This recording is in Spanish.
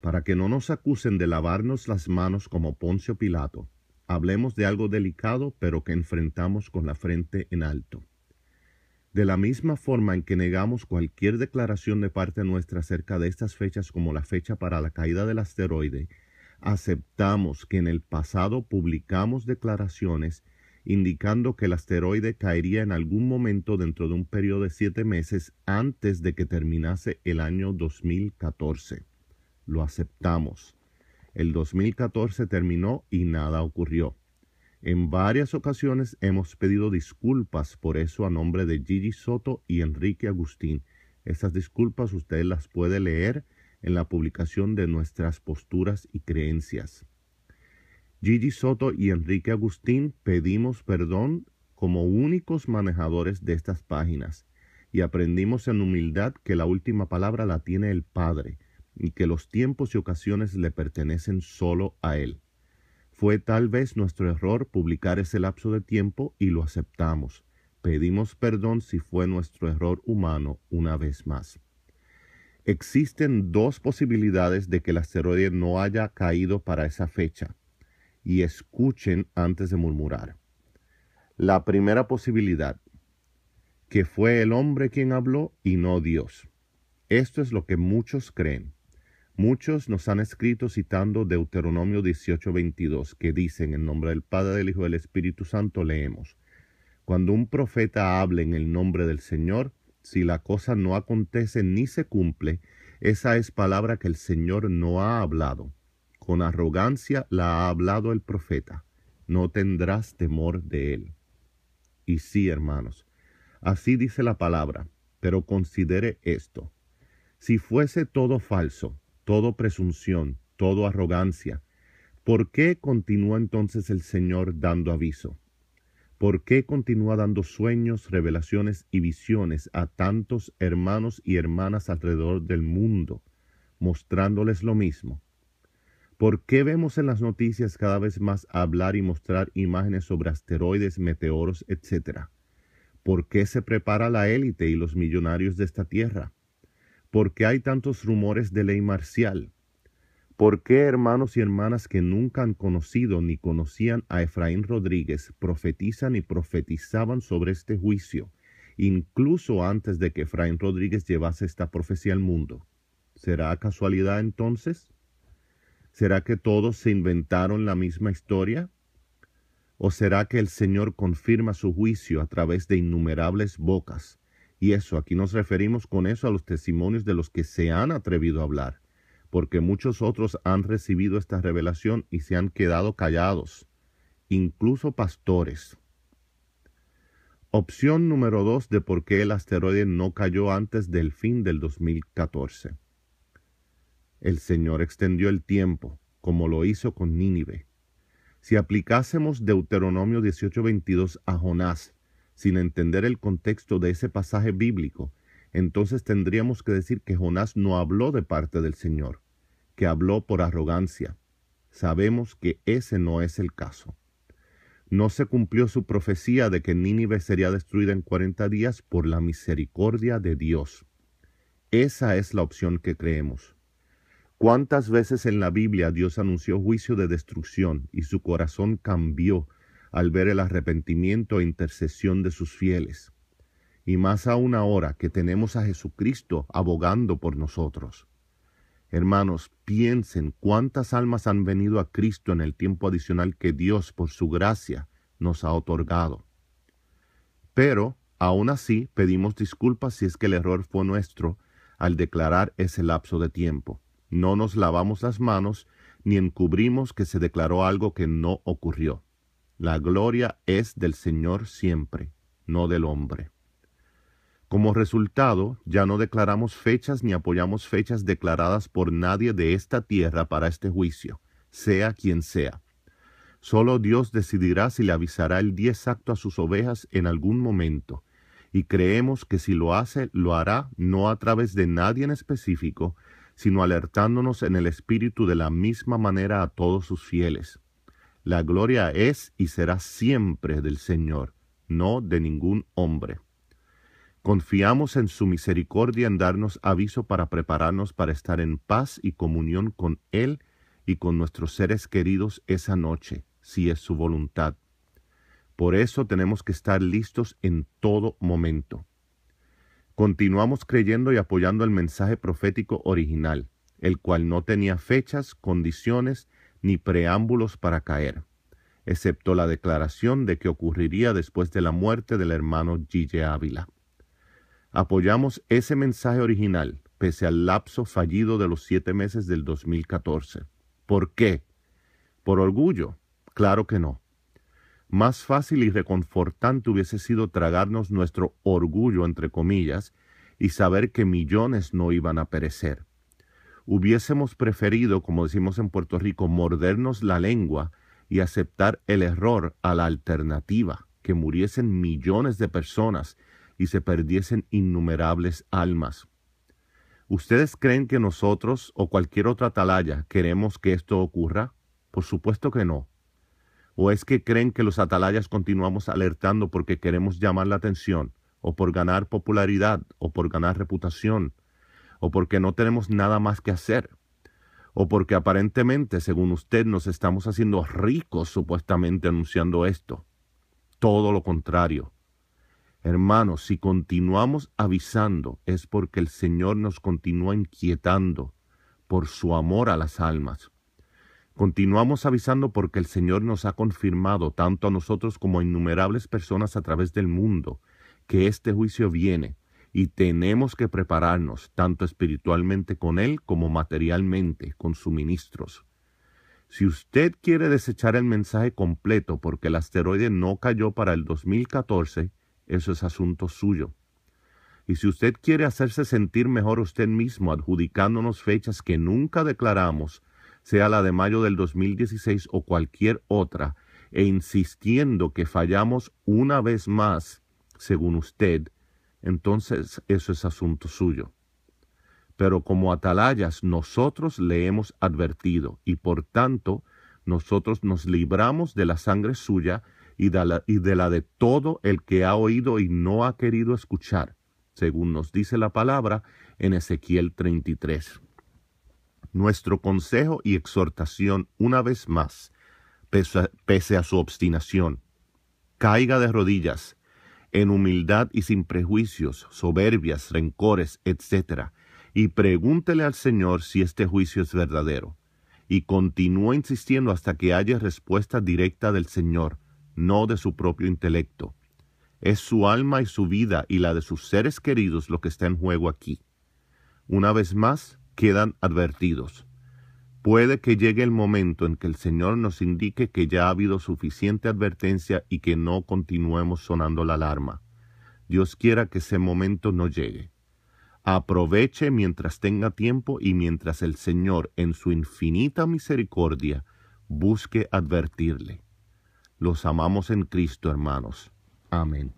para que no nos acusen de lavarnos las manos como Poncio Pilato. Hablemos de algo delicado, pero que enfrentamos con la frente en alto. De la misma forma en que negamos cualquier declaración de parte nuestra acerca de estas fechas como la fecha para la caída del asteroide, aceptamos que en el pasado publicamos declaraciones indicando que el asteroide caería en algún momento dentro de un periodo de siete meses antes de que terminase el año 2014 lo aceptamos. El 2014 terminó y nada ocurrió. En varias ocasiones hemos pedido disculpas por eso a nombre de Gigi Soto y Enrique Agustín. Estas disculpas usted las puede leer en la publicación de nuestras posturas y creencias. Gigi Soto y Enrique Agustín pedimos perdón como únicos manejadores de estas páginas y aprendimos en humildad que la última palabra la tiene el Padre y que los tiempos y ocasiones le pertenecen solo a Él. Fue tal vez nuestro error publicar ese lapso de tiempo y lo aceptamos. Pedimos perdón si fue nuestro error humano una vez más. Existen dos posibilidades de que el asteroide no haya caído para esa fecha, y escuchen antes de murmurar. La primera posibilidad, que fue el hombre quien habló y no Dios. Esto es lo que muchos creen. Muchos nos han escrito citando Deuteronomio 18:22, que dicen, en nombre del Padre, del Hijo y del Espíritu Santo, leemos, Cuando un profeta hable en el nombre del Señor, si la cosa no acontece ni se cumple, esa es palabra que el Señor no ha hablado. Con arrogancia la ha hablado el profeta. No tendrás temor de él. Y sí, hermanos, así dice la palabra, pero considere esto. Si fuese todo falso, todo presunción, todo arrogancia. ¿Por qué continúa entonces el Señor dando aviso? ¿Por qué continúa dando sueños, revelaciones y visiones a tantos hermanos y hermanas alrededor del mundo, mostrándoles lo mismo? ¿Por qué vemos en las noticias cada vez más hablar y mostrar imágenes sobre asteroides, meteoros, etcétera? ¿Por qué se prepara la élite y los millonarios de esta tierra? ¿Por qué hay tantos rumores de ley marcial? ¿Por qué hermanos y hermanas que nunca han conocido ni conocían a Efraín Rodríguez profetizan y profetizaban sobre este juicio, incluso antes de que Efraín Rodríguez llevase esta profecía al mundo? ¿Será casualidad entonces? ¿Será que todos se inventaron la misma historia? ¿O será que el Señor confirma su juicio a través de innumerables bocas y eso, aquí nos referimos con eso a los testimonios de los que se han atrevido a hablar, porque muchos otros han recibido esta revelación y se han quedado callados, incluso pastores. Opción número dos de por qué el asteroide no cayó antes del fin del 2014. El Señor extendió el tiempo, como lo hizo con Nínive. Si aplicásemos Deuteronomio 18:22 a Jonás, sin entender el contexto de ese pasaje bíblico, entonces tendríamos que decir que Jonás no habló de parte del Señor, que habló por arrogancia. Sabemos que ese no es el caso. No se cumplió su profecía de que Nínive sería destruida en 40 días por la misericordia de Dios. Esa es la opción que creemos. ¿Cuántas veces en la Biblia Dios anunció juicio de destrucción y su corazón cambió al ver el arrepentimiento e intercesión de sus fieles, y más aún ahora que tenemos a Jesucristo abogando por nosotros. Hermanos, piensen cuántas almas han venido a Cristo en el tiempo adicional que Dios, por su gracia, nos ha otorgado. Pero, aún así, pedimos disculpas si es que el error fue nuestro al declarar ese lapso de tiempo. No nos lavamos las manos ni encubrimos que se declaró algo que no ocurrió. La gloria es del Señor siempre, no del hombre. Como resultado, ya no declaramos fechas ni apoyamos fechas declaradas por nadie de esta tierra para este juicio, sea quien sea. Solo Dios decidirá si le avisará el día exacto a sus ovejas en algún momento, y creemos que si lo hace, lo hará no a través de nadie en específico, sino alertándonos en el espíritu de la misma manera a todos sus fieles. La gloria es y será siempre del Señor, no de ningún hombre. Confiamos en su misericordia en darnos aviso para prepararnos para estar en paz y comunión con Él y con nuestros seres queridos esa noche, si es su voluntad. Por eso tenemos que estar listos en todo momento. Continuamos creyendo y apoyando el mensaje profético original, el cual no tenía fechas, condiciones ni preámbulos para caer, excepto la declaración de que ocurriría después de la muerte del hermano Gille Ávila. Apoyamos ese mensaje original, pese al lapso fallido de los siete meses del 2014. ¿Por qué? ¿Por orgullo? Claro que no. Más fácil y reconfortante hubiese sido tragarnos nuestro orgullo, entre comillas, y saber que millones no iban a perecer hubiésemos preferido, como decimos en Puerto Rico, mordernos la lengua y aceptar el error a la alternativa, que muriesen millones de personas y se perdiesen innumerables almas. ¿Ustedes creen que nosotros o cualquier otra atalaya queremos que esto ocurra? Por supuesto que no. ¿O es que creen que los atalayas continuamos alertando porque queremos llamar la atención, o por ganar popularidad, o por ganar reputación, o porque no tenemos nada más que hacer, o porque aparentemente, según usted, nos estamos haciendo ricos supuestamente anunciando esto. Todo lo contrario. Hermanos, si continuamos avisando es porque el Señor nos continúa inquietando por su amor a las almas. Continuamos avisando porque el Señor nos ha confirmado, tanto a nosotros como a innumerables personas a través del mundo, que este juicio viene y tenemos que prepararnos tanto espiritualmente con Él como materialmente con suministros. Si usted quiere desechar el mensaje completo porque el asteroide no cayó para el 2014, eso es asunto suyo. Y si usted quiere hacerse sentir mejor usted mismo adjudicándonos fechas que nunca declaramos, sea la de mayo del 2016 o cualquier otra, e insistiendo que fallamos una vez más, según usted, entonces eso es asunto suyo. Pero como atalayas nosotros le hemos advertido y por tanto nosotros nos libramos de la sangre suya y de la, de, todo el que ha oído y no ha querido escuchar, según nos dice la palabra en Ezequiel 33. Nuestro consejo y exhortación una vez más, pese a su obstinación, caiga de rodillas, en humildad y sin prejuicios, soberbias, rencores, etc. Y pregúntele al Señor si este juicio es verdadero. Y continúa insistiendo hasta que haya respuesta directa del Señor, no de su propio intelecto. Es su alma y su vida y la de sus seres queridos lo que está en juego aquí. Una vez más, quedan advertidos. Puede que llegue el momento en que el Señor nos indique que ya ha habido suficiente advertencia y que no continuemos sonando la alarma. Dios quiera que ese momento no llegue. Aproveche mientras tenga tiempo y mientras el Señor, en su infinita misericordia, busque advertirle. Los amamos en Cristo, hermanos. Amén.